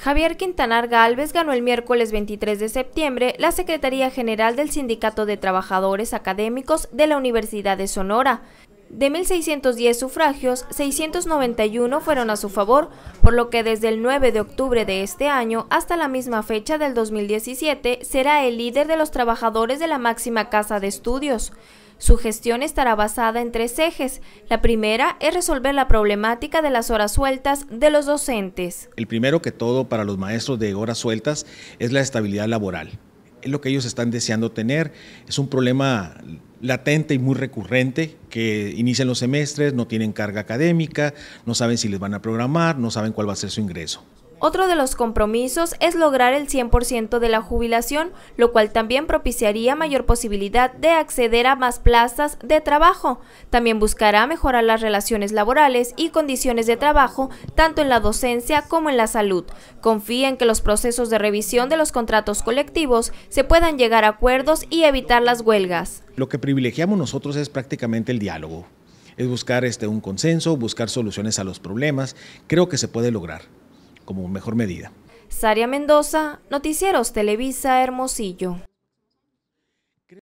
Javier Quintanar Galvez ganó el miércoles 23 de septiembre la Secretaría General del Sindicato de Trabajadores Académicos de la Universidad de Sonora, de 1.610 sufragios, 691 fueron a su favor, por lo que desde el 9 de octubre de este año hasta la misma fecha del 2017 será el líder de los trabajadores de la máxima casa de estudios. Su gestión estará basada en tres ejes. La primera es resolver la problemática de las horas sueltas de los docentes. El primero que todo para los maestros de horas sueltas es la estabilidad laboral es lo que ellos están deseando tener. Es un problema latente y muy recurrente que inician los semestres, no tienen carga académica, no saben si les van a programar, no saben cuál va a ser su ingreso. Otro de los compromisos es lograr el 100% de la jubilación, lo cual también propiciaría mayor posibilidad de acceder a más plazas de trabajo. También buscará mejorar las relaciones laborales y condiciones de trabajo, tanto en la docencia como en la salud. Confía en que los procesos de revisión de los contratos colectivos se puedan llegar a acuerdos y evitar las huelgas. Lo que privilegiamos nosotros es prácticamente el diálogo, es buscar este, un consenso, buscar soluciones a los problemas. Creo que se puede lograr como mejor medida. Saria Mendoza, Noticieros Televisa Hermosillo.